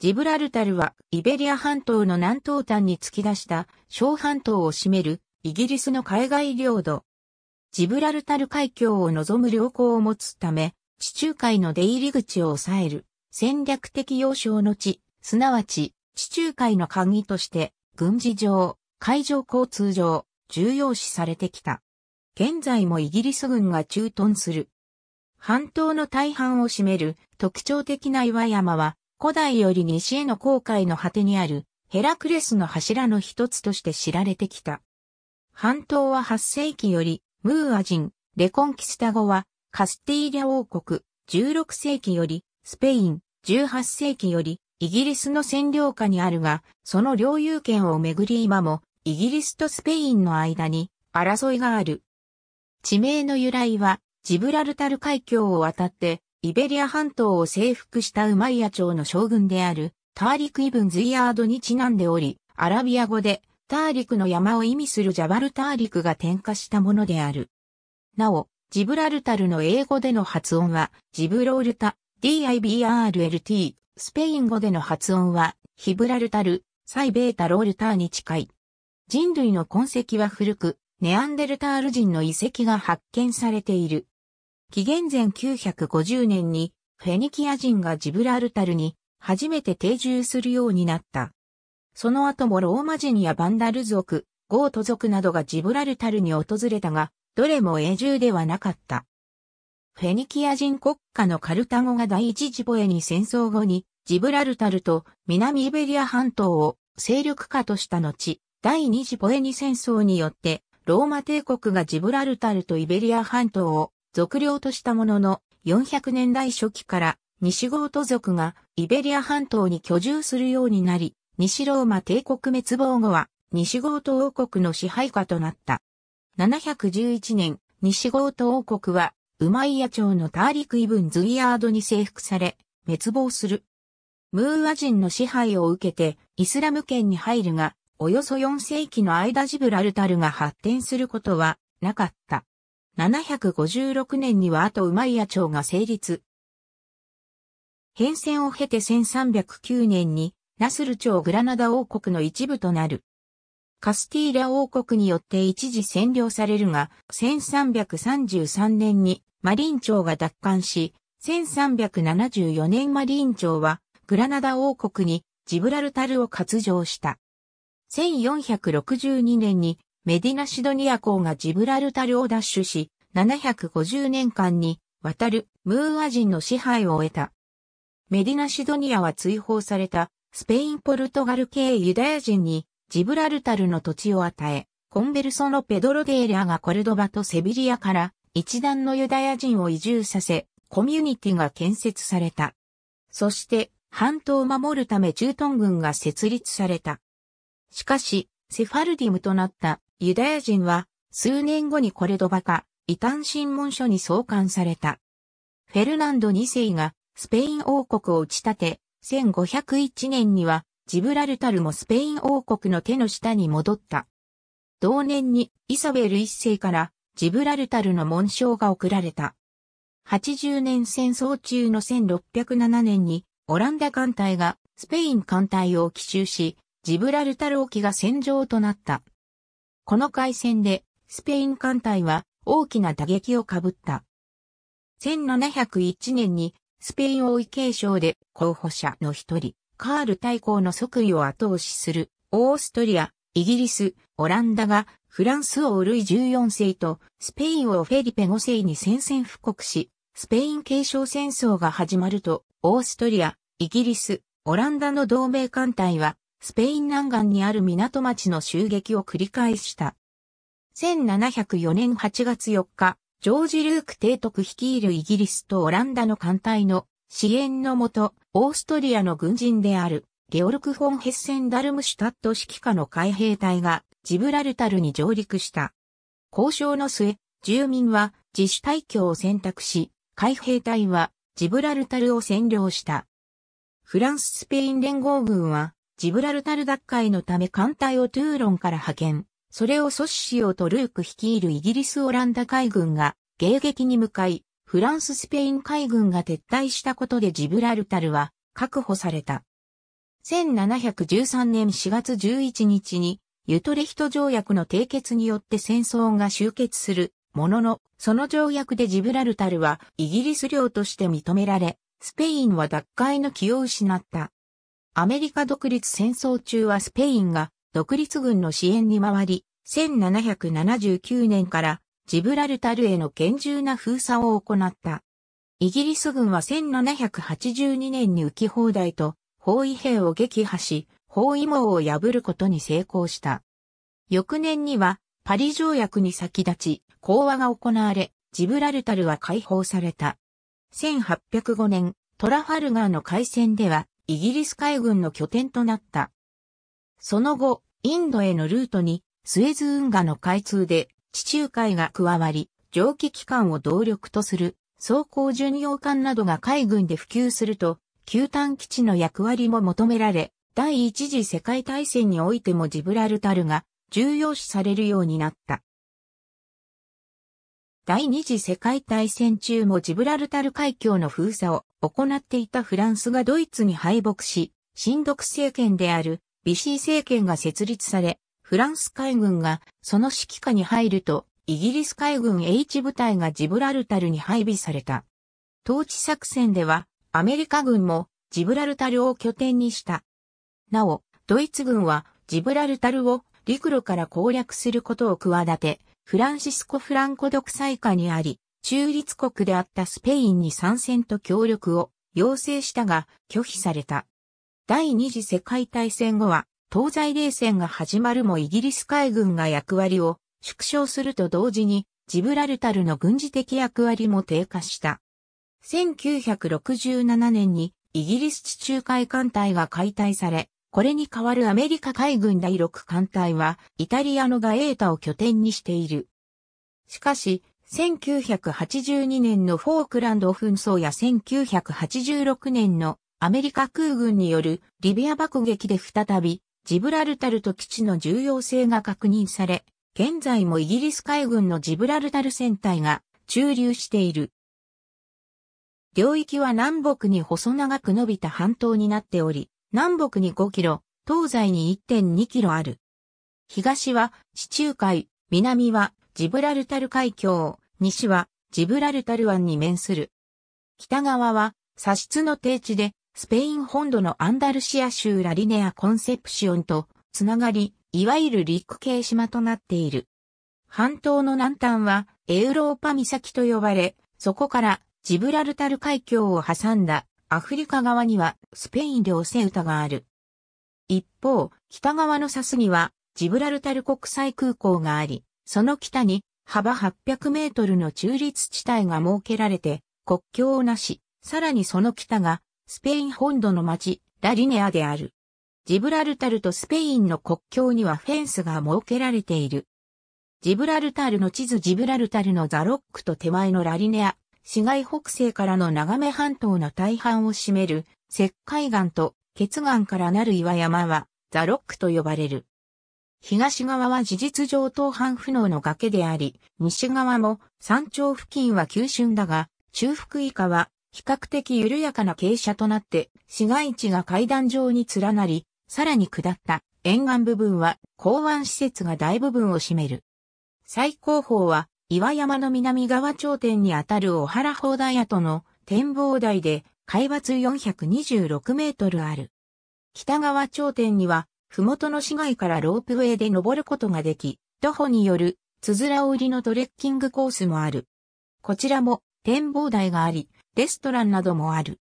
ジブラルタルはイベリア半島の南東端に突き出した小半島を占めるイギリスの海外領土。ジブラルタル海峡を望む良好を持つため、地中海の出入り口を抑える戦略的要衝の地、すなわち地中海の鍵として軍事上、海上交通上、重要視されてきた。現在もイギリス軍が駐屯する。半島の大半を占める特徴的な岩山は古代より西への航海の果てにあるヘラクレスの柱の一つとして知られてきた。半島は8世紀より、ムーア人、レコンキスタ語は、カスティーリャ王国、16世紀より、スペイン、18世紀より、イギリスの占領下にあるが、その領有権をめぐり今も、イギリスとスペインの間に、争いがある。地名の由来は、ジブラルタル海峡を渡って、イベリア半島を征服したウマイヤ朝の将軍であるターリク・イブン・ズイヤードにちなんでおり、アラビア語でターリクの山を意味するジャバルターリクが点火したものである。なお、ジブラルタルの英語での発音は、ジブロールタ、DIBRLT、スペイン語での発音は、ヒブラルタル、サイベータロールターに近い。人類の痕跡は古く、ネアンデルタール人の遺跡が発見されている。紀元前950年にフェニキア人がジブラルタルに初めて定住するようになった。その後もローマ人やバンダル族、ゴート族などがジブラルタルに訪れたが、どれも永住ではなかった。フェニキア人国家のカルタゴが第一次ボエに戦争後に、ジブラルタルと南イベリア半島を勢力下とした後、第二次ボエニ戦争によって、ローマ帝国がジブラルタルとイベリア半島を俗領としたものの、400年代初期から西ゴート族がイベリア半島に居住するようになり、西ローマ帝国滅亡後は西ゴート王国の支配下となった。711年、西ゴート王国はウマイヤ朝のターリク・イブン・ズイヤードに征服され、滅亡する。ムーア人の支配を受けてイスラム圏に入るが、およそ4世紀の間ジブラルタルが発展することはなかった。756年には後馬イ谷町が成立。変遷を経て1309年に、ナスル朝グラナダ王国の一部となる。カスティーラ王国によって一時占領されるが、1333年にマリン朝が奪還し、1374年マリン朝はグラナダ王国にジブラルタルを割譲した。1462年にメディナシドニア港がジブラルタルを奪取し、750年間に渡るムーア人の支配を得た。メディナシドニアは追放されたスペイン・ポルトガル系ユダヤ人にジブラルタルの土地を与え、コンベルソのペドロ・デーラがコルドバとセビリアから一団のユダヤ人を移住させ、コミュニティが建設された。そして半島を守るため駐屯軍が設立された。しかし、セファルディムとなったユダヤ人は数年後にコレドバカ、異端審問書に送還された。フェルナンド2世がスペイン王国を打ち立て、1501年にはジブラルタルもスペイン王国の手の下に戻った。同年にイサベル1世からジブラルタルの紋章が贈られた。80年戦争中の1607年にオランダ艦隊がスペイン艦隊を奇襲し、ジブラルタル沖が戦場となった。この海戦で、スペイン艦隊は大きな打撃をかぶった。1701年に、スペイン王位継承で候補者の一人、カール大公の即位を後押しする、オーストリア、イギリス、オランダが、フランス王ルイ14世と、スペイン王フェリペ5世に宣戦布告し、スペイン継承戦争が始まると、オーストリア、イギリス、オランダの同盟艦隊は、スペイン南岸にある港町の襲撃を繰り返した。1704年8月4日、ジョージ・ルーク提督率いるイギリスとオランダの艦隊の支援のもと、オーストリアの軍人であるゲオルク・フォン・ヘッセン・ダルムシュタット指揮下の海兵隊がジブラルタルに上陸した。交渉の末、住民は自主退去を選択し、海兵隊はジブラルタルを占領した。フランス・スペイン連合軍はジブラルタル奪回のため艦隊をトゥーロンから派遣、それを阻止しようとルーク率いるイギリス・オランダ海軍が迎撃に向かい、フランス・スペイン海軍が撤退したことでジブラルタルは確保された。1713年4月11日に、ユトレヒト条約の締結によって戦争が終結するものの、その条約でジブラルタルはイギリス領として認められ、スペインは奪回の気を失った。アメリカ独立戦争中はスペインが独立軍の支援に回り、1779年からジブラルタルへの厳重な封鎖を行った。イギリス軍は1782年に浮き放題と包囲兵を撃破し、包囲網を破ることに成功した。翌年にはパリ条約に先立ち、講和が行われ、ジブラルタルは解放された。1805年、トラファルガーの海戦では、イギリス海軍の拠点となった。その後、インドへのルートにスエズ運河の開通で地中海が加わり、蒸気機関を動力とする装甲巡洋艦などが海軍で普及すると、旧団基地の役割も求められ、第一次世界大戦においてもジブラルタルが重要視されるようになった。第二次世界大戦中もジブラルタル海峡の封鎖を行っていたフランスがドイツに敗北し、新独政権であるビシー政権が設立され、フランス海軍がその指揮下に入ると、イギリス海軍 H 部隊がジブラルタルに配備された。統治作戦では、アメリカ軍もジブラルタルを拠点にした。なお、ドイツ軍はジブラルタルを陸路から攻略することを企て、フランシスコ・フランコ独裁下にあり、中立国であったスペインに参戦と協力を要請したが拒否された。第二次世界大戦後は東西冷戦が始まるもイギリス海軍が役割を縮小すると同時にジブラルタルの軍事的役割も低下した。1967年にイギリス地中海艦隊が解体され、これに代わるアメリカ海軍第6艦隊は、イタリアのガエータを拠点にしている。しかし、1982年のフォークランド紛争や1986年のアメリカ空軍によるリビア爆撃で再びジブラルタルと基地の重要性が確認され、現在もイギリス海軍のジブラルタル戦隊が駐留している。領域は南北に細長く伸びた半島になっており、南北に5キロ、東西に1.2キロある。東は地中海、南はジブラルタル海峡、西はジブラルタル湾に面する。北側は砂質の低地でスペイン本土のアンダルシア州ラリネアコンセプシオンとつながり、いわゆる陸系島となっている。半島の南端はエウローパ岬と呼ばれ、そこからジブラルタル海峡を挟んだアフリカ側にはスペインでオセウタがある。一方、北側のサスにはジブラルタル国際空港があり、その北に幅800メートルの中立地帯が設けられて国境をなし、さらにその北がスペイン本土の町ラリネアである。ジブラルタルとスペインの国境にはフェンスが設けられている。ジブラルタルの地図ジブラルタルのザロックと手前のラリネア市街北西からの長め半島の大半を占める石灰岩と結岩からなる岩山はザロックと呼ばれる。東側は事実上東半不能の崖であり、西側も山頂付近は急峻だが、中腹以下は比較的緩やかな傾斜となって市街地が階段状に連なり、さらに下った沿岸部分は港湾施設が大部分を占める。最高峰は岩山の南側頂点にあたる小原砲台跡の展望台で海抜426メートルある。北側頂点には、麓の市街からロープウェイで登ることができ、徒歩による、つづら折りのトレッキングコースもある。こちらも展望台があり、レストランなどもある。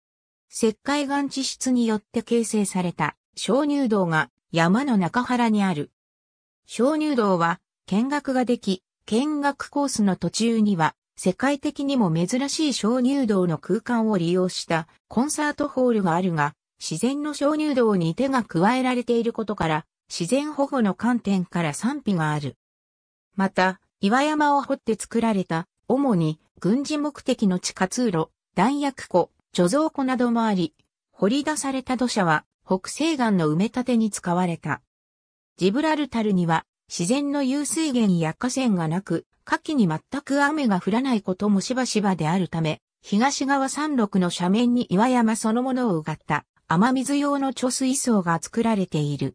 石灰岩地質によって形成された鍾乳洞が山の中原にある。鍾乳洞は見学ができ、見学コースの途中には、世界的にも珍しい鍾乳洞の空間を利用したコンサートホールがあるが、自然の鍾乳洞に手が加えられていることから、自然保護の観点から賛否がある。また、岩山を掘って作られた、主に軍事目的の地下通路、弾薬庫、貯蔵庫などもあり、掘り出された土砂は北西岸の埋め立てに使われた。ジブラルタルには自然の湧水源や河川がなく、夏季に全く雨が降らないこともしばしばであるため、東側山麓の斜面に岩山そのものをうがった雨水用の貯水槽が作られている。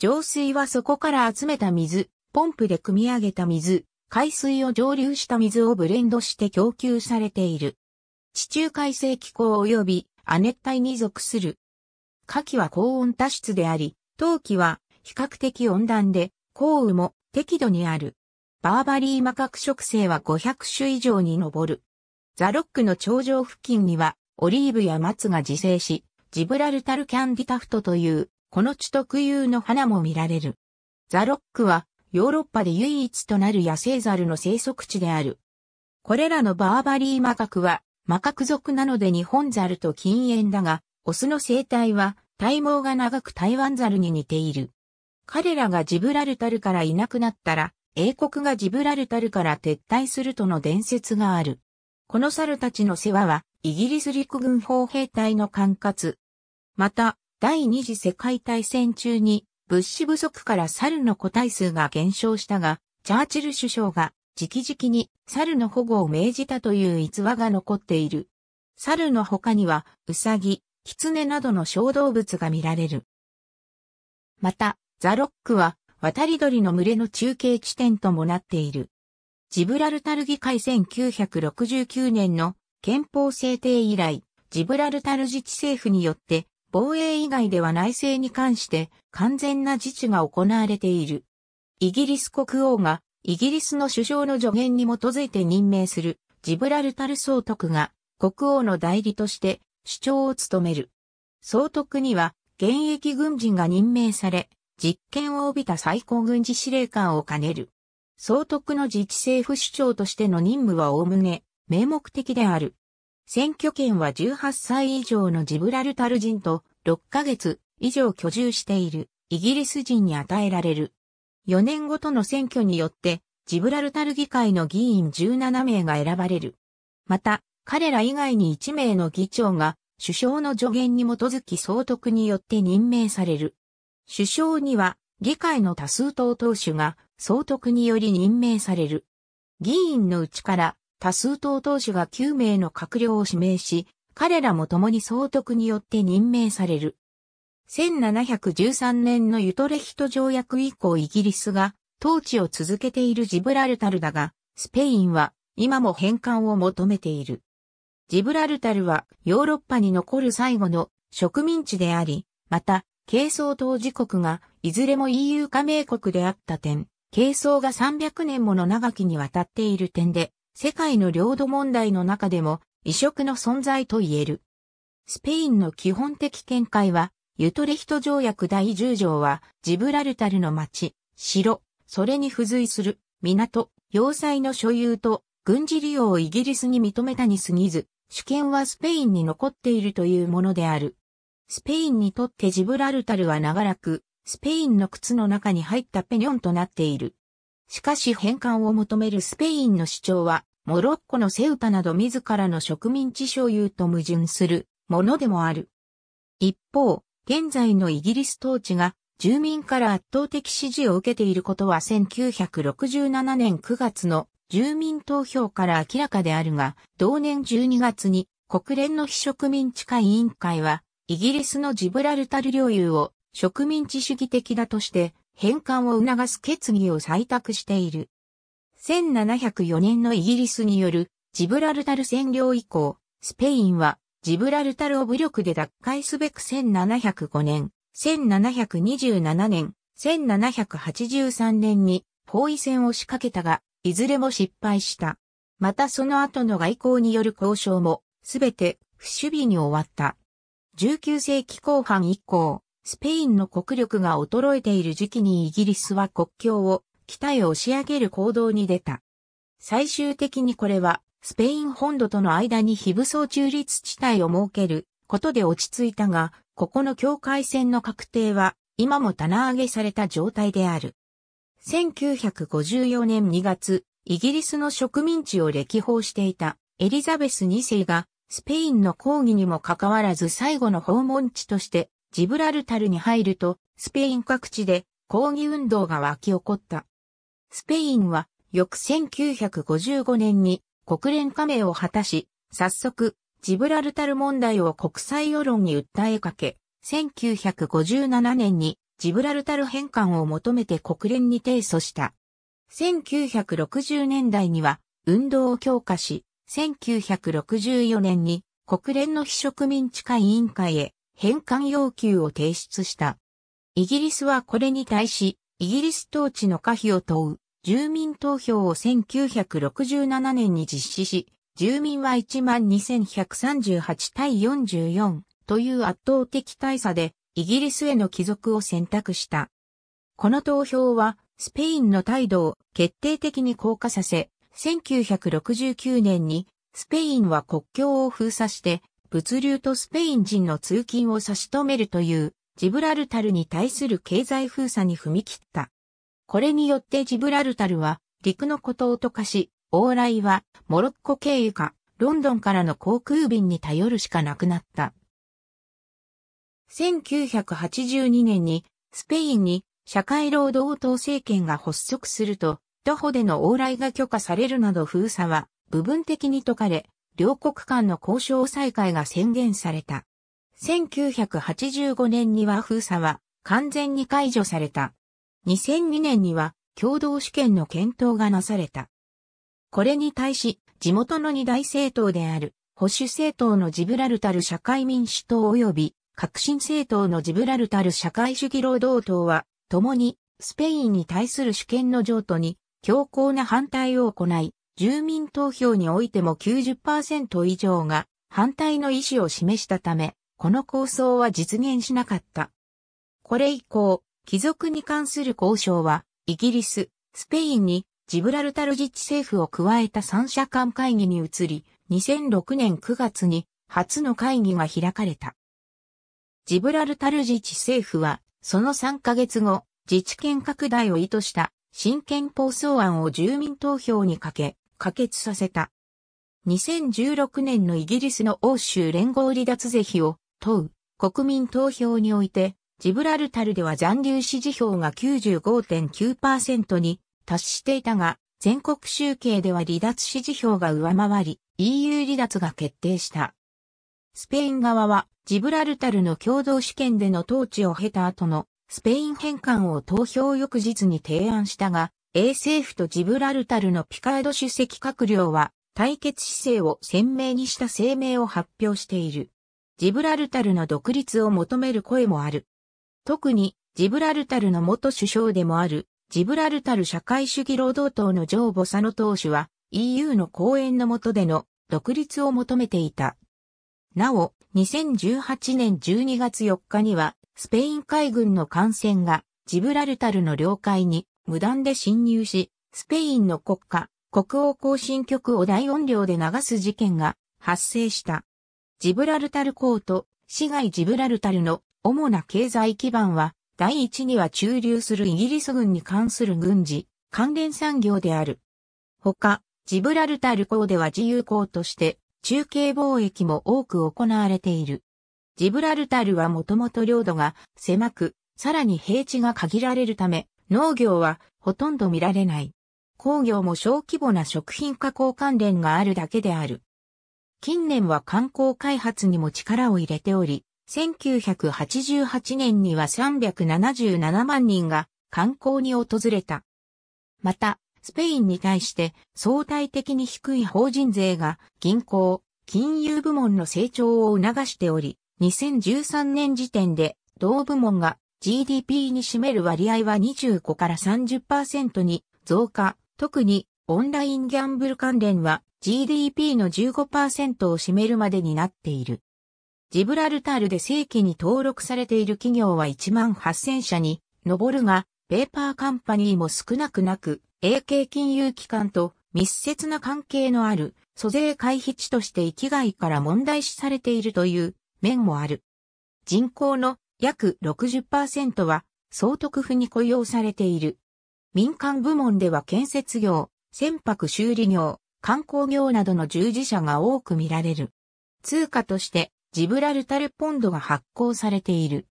浄水はそこから集めた水、ポンプで汲み上げた水、海水を蒸留した水をブレンドして供給されている。地中海性気候及び亜熱帯に属する。夏季は高温多湿であり、冬季は比較的温暖で降雨も適度にある。バーバリーマカク植生は500種以上に上る。ザロックの頂上付近にはオリーブや松が自生し、ジブラルタルキャンディタフトという、この地特有の花も見られる。ザロックはヨーロッパで唯一となる野生ザルの生息地である。これらのバーバリーマカクは、マカク族なので日本ザルと近縁だが、オスの生態は体毛が長く台湾ザルに似ている。彼らがジブラルタルからいなくなったら、英国がジブラルタルから撤退するとの伝説がある。この猿たちの世話は、イギリス陸軍砲兵隊の管轄。また、第二次世界大戦中に、物資不足から猿の個体数が減少したが、チャーチル首相が直々に猿の保護を命じたという逸話が残っている。猿の他には、ウサギ、キツネなどの小動物が見られる。また、ザロックは渡り鳥の群れの中継地点ともなっている。ジブラルタル議会1969年の憲法制定以来、ジブラルタル自治政府によって防衛以外では内政に関して完全な自治が行われている。イギリス国王がイギリスの首相の助言に基づいて任命するジブラルタル総督が国王の代理として首長を務める。総督には現役軍人が任命され、実権を帯びた最高軍事司令官を兼ねる。総督の自治政府首長としての任務はおおむね、名目的である。選挙権は18歳以上のジブラルタル人と6ヶ月以上居住しているイギリス人に与えられる。4年ごとの選挙によってジブラルタル議会の議員17名が選ばれる。また、彼ら以外に1名の議長が首相の助言に基づき総督によって任命される。首相には議会の多数党党首が総督により任命される。議員のうちから多数党党首が9名の閣僚を指名し、彼らも共に総督によって任命される。1713年のユトレヒト条約以降イギリスが統治を続けているジブラルタルだが、スペインは今も返還を求めている。ジブラルタルはヨーロッパに残る最後の植民地であり、また係争当事国がいずれも EU 加盟国であった点、係争が300年もの長きにわたっている点で、世界の領土問題の中でも異色の存在と言える。スペインの基本的見解は、ユトレヒト条約第10条は、ジブラルタルの町、城、それに付随する、港、要塞の所有と、軍事利用をイギリスに認めたに過ぎず、主権はスペインに残っているというものである。スペインにとってジブラルタルは長らく、スペインの靴の中に入ったペニョンとなっている。しかし返還を求めるスペインの主張は、モロッコのセウタなど自らの植民地所有と矛盾するものでもある。一方、現在のイギリス統治が住民から圧倒的支持を受けていることは1967年9月の住民投票から明らかであるが、同年12月に国連の非植民地化委員会はイギリスのジブラルタル領有を植民地主義的だとして返還を促す決議を採択している。1704年のイギリスによるジブラルタル占領以降、スペインはジブラルタルを武力で奪回すべく1705年、1727年、1783年に包囲戦を仕掛けたが、いずれも失敗した。またその後の外交による交渉も、すべて不守備に終わった。19世紀後半以降、スペインの国力が衰えている時期にイギリスは国境を北へ押し上げる行動に出た。最終的にこれはスペイン本土との間に非武装中立地帯を設けることで落ち着いたが、ここの境界線の確定は今も棚上げされた状態である。1954年2月、イギリスの植民地を歴訪していたエリザベス2世がスペインの抗議にもかかわらず最後の訪問地としてジブラルタルに入るとスペイン各地で抗議運動が沸き起こった。スペインは翌1955年に国連加盟を果たし、早速ジブラルタル問題を国際世論に訴えかけ、1957年にジブラルタル返還を求めて国連に提訴した。1960年代には運動を強化し、1964年に国連の非植民地化委員会へ返還要求を提出した。イギリスはこれに対し、イギリス統治の可否を問う住民投票を1967年に実施し、住民は12,138対44という圧倒的大差でイギリスへの帰属を選択した。この投票はスペインの態度を決定的に降下させ、1969年にスペインは国境を封鎖して物流とスペイン人の通勤を差し止めるというジブラルタルに対する経済封鎖に踏み切った。これによってジブラルタルは陸の孤島と化し、往来はモロッコ経由かロンドンからの航空便に頼るしかなくなった。1982年にスペインに社会労働党政権が発足すると徒歩での往来が許可されるなど封鎖は部分的に解かれ、両国間の交渉再開が宣言された。1985年には封鎖は完全に解除された。2002年には共同試験の検討がなされた。これに対し、地元の二大政党である、保守政党のジブラルタル社会民主党及び、革新政党のジブラルタル社会主義労働党は、共に、スペインに対する主権の譲渡に強硬な反対を行い、住民投票においても90%以上が反対の意思を示したため、この構想は実現しなかった。これ以降、貴族に関する交渉は、イギリス、スペインにジブラルタル自治政府を加えた三者間会議に移り、2006年9月に初の会議が開かれた。ジブラルタル自治政府は、その3ヶ月後、自治権拡大を意図した新憲法草案を住民投票にかけ、可決させた。2016年のイギリスの欧州連合離脱是非を問う国民投票において、ジブラルタルでは残留支持票が95.9%に達していたが、全国集計では離脱支持票が上回り、EU 離脱が決定した。スペイン側はジブラルタルの共同主権での統治を経た後のスペイン返還を投票翌日に提案したが、英政府とジブラルタルのピカード主席閣僚は対決姿勢を鮮明にした声明を発表している。ジブラルタルの独立を求める声もある。特にジブラルタルの元首相でもあるジブラルタル社会主義労働党のジョー・ボサノ党首は EU の講演の下での独立を求めていた。なお、2018年12月4日にはスペイン海軍の艦船がジブラルタルの領海に無断で侵入し、スペインの国家、国王行進局を大音量で流す事件が発生した。ジブラルタル港と市街ジブラルタルの主な経済基盤は、第一には駐留するイギリス軍に関する軍事、関連産業である。他、ジブラルタル港では自由港として、中継貿易も多く行われている。ジブラルタルはもともと領土が狭く、さらに平地が限られるため、農業はほとんど見られない。工業も小規模な食品加工関連があるだけである。近年は観光開発にも力を入れており、1988年には377万人が観光に訪れた。また、スペインに対して相対的に低い法人税が銀行、金融部門の成長を促しており、2013年時点で同部門が GDP に占める割合は25から30%に増加、特にオンラインギャンブル関連は GDP の15%を占めるまでになっている。ジブラルタールで正規に登録されている企業は1万8000社に上るが、ペーパーカンパニーも少なくなく、AK 金融機関と密接な関係のある租税回避地として域外から問題視されているという面もある。人口の約60%は総督府に雇用されている。民間部門では建設業、船舶修理業、観光業などの従事者が多く見られる。通貨としてジブラルタルポンドが発行されている。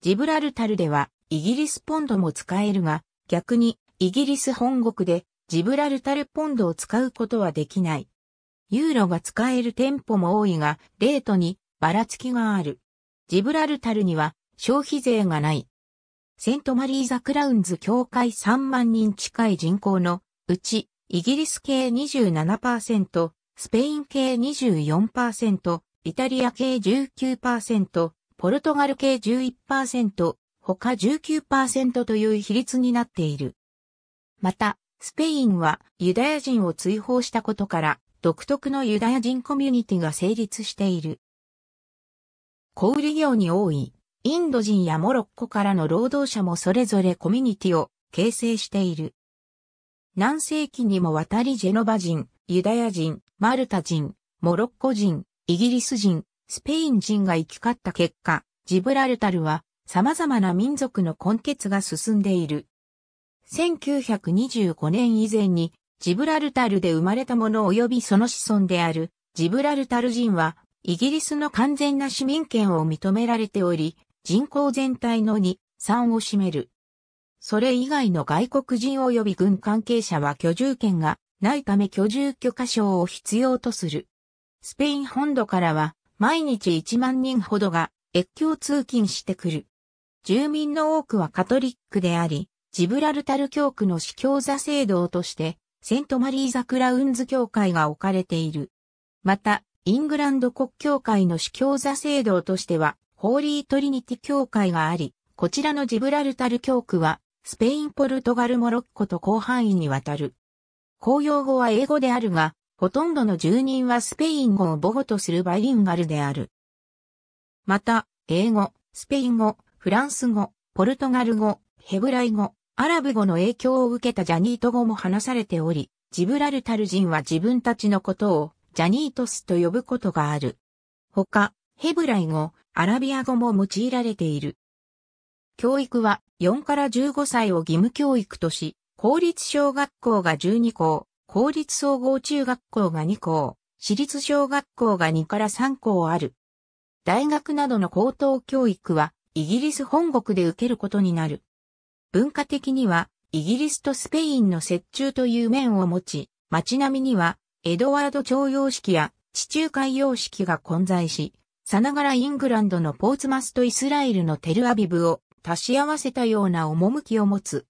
ジブラルタルではイギリスポンドも使えるが、逆にイギリス本国でジブラルタルポンドを使うことはできない。ユーロが使える店舗も多いが、レートにばらつきがある。ジブラルタルには消費税がない。セントマリーザ・クラウンズ教会3万人近い人口のうち、イギリス系27%、スペイン系24%、イタリア系19%、ポルトガル系11%、他19%という比率になっている。また、スペインはユダヤ人を追放したことから、独特のユダヤ人コミュニティが成立している。小売業に多い、インド人やモロッコからの労働者もそれぞれコミュニティを形成している。何世紀にもわたりジェノバ人、ユダヤ人、マルタ人、モロッコ人、イギリス人、スペイン人が行き交った結果、ジブラルタルは様々な民族の根結が進んでいる。1925年以前にジブラルタルで生まれた者及びその子孫であるジブラルタル人はイギリスの完全な市民権を認められており、人口全体の2、3を占める。それ以外の外国人及び軍関係者は居住権がないため居住許可証を必要とする。スペイン本土からは毎日1万人ほどが越境通勤してくる。住民の多くはカトリックであり、ジブラルタル教区の司教座制度として、セントマリーザクラウンズ教会が置かれている。また、イングランド国教会の主教座制度としては、ホーリートリニティ教会があり、こちらのジブラルタル教区は、スペイン、ポルトガル、モロッコと広範囲にわたる。公用語は英語であるが、ほとんどの住人はスペイン語を母語とするバイリンガルである。また、英語、スペイン語、フランス語、ポルトガル語、ヘブライ語、アラブ語の影響を受けたジャニート語も話されており、ジブラルタル人は自分たちのことをジャニートスと呼ぶことがある。他、ヘブライ語、アラビア語も用いられている。教育は4から15歳を義務教育とし、公立小学校が12校、公立総合中学校が2校、私立小学校が2から3校ある。大学などの高等教育はイギリス本国で受けることになる。文化的にはイギリスとスペインの接中という面を持ち、街並みにはエドワード徴用式や地中海様式が混在し、さながらイングランドのポーツマスとイスラエルのテルアビブを足し合わせたような趣を持つ。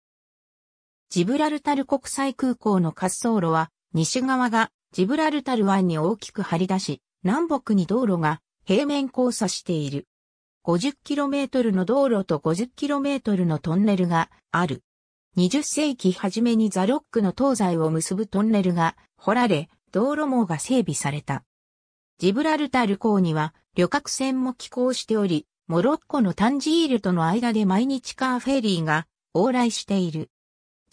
ジブラルタル国際空港の滑走路は、西側がジブラルタル湾に大きく張り出し、南北に道路が平面交差している。50km の道路と 50km のトンネルがある。20世紀初めにザロックの東西を結ぶトンネルが掘られ、道路網が整備された。ジブラルタル港には旅客船も寄港しており、モロッコのタンジールとの間で毎日カーフェリーが往来している。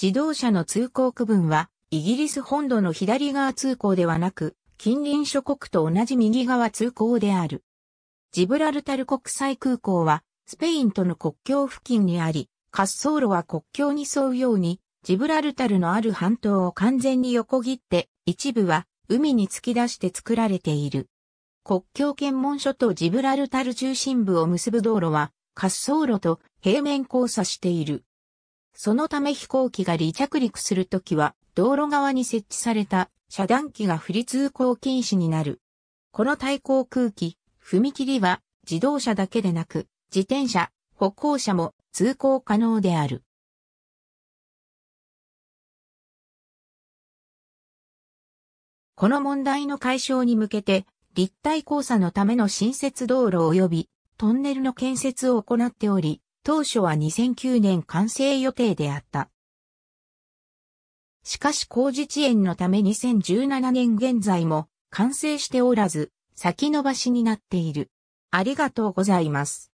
自動車の通行区分は、イギリス本土の左側通行ではなく、近隣諸国と同じ右側通行である。ジブラルタル国際空港は、スペインとの国境付近にあり、滑走路は国境に沿うように、ジブラルタルのある半島を完全に横切って、一部は海に突き出して作られている。国境検問所とジブラルタル中心部を結ぶ道路は滑走路と平面交差している。そのため飛行機が離着陸するときは道路側に設置された遮断機が不利通行禁止になる。この対抗空気、踏切は自動車だけでなく自転車、歩行者も通行可能である。この問題の解消に向けて、立体交差のための新設道路及びトンネルの建設を行っており、当初は2009年完成予定であった。しかし工事遅延のため2017年現在も完成しておらず、先延ばしになっている。ありがとうございます。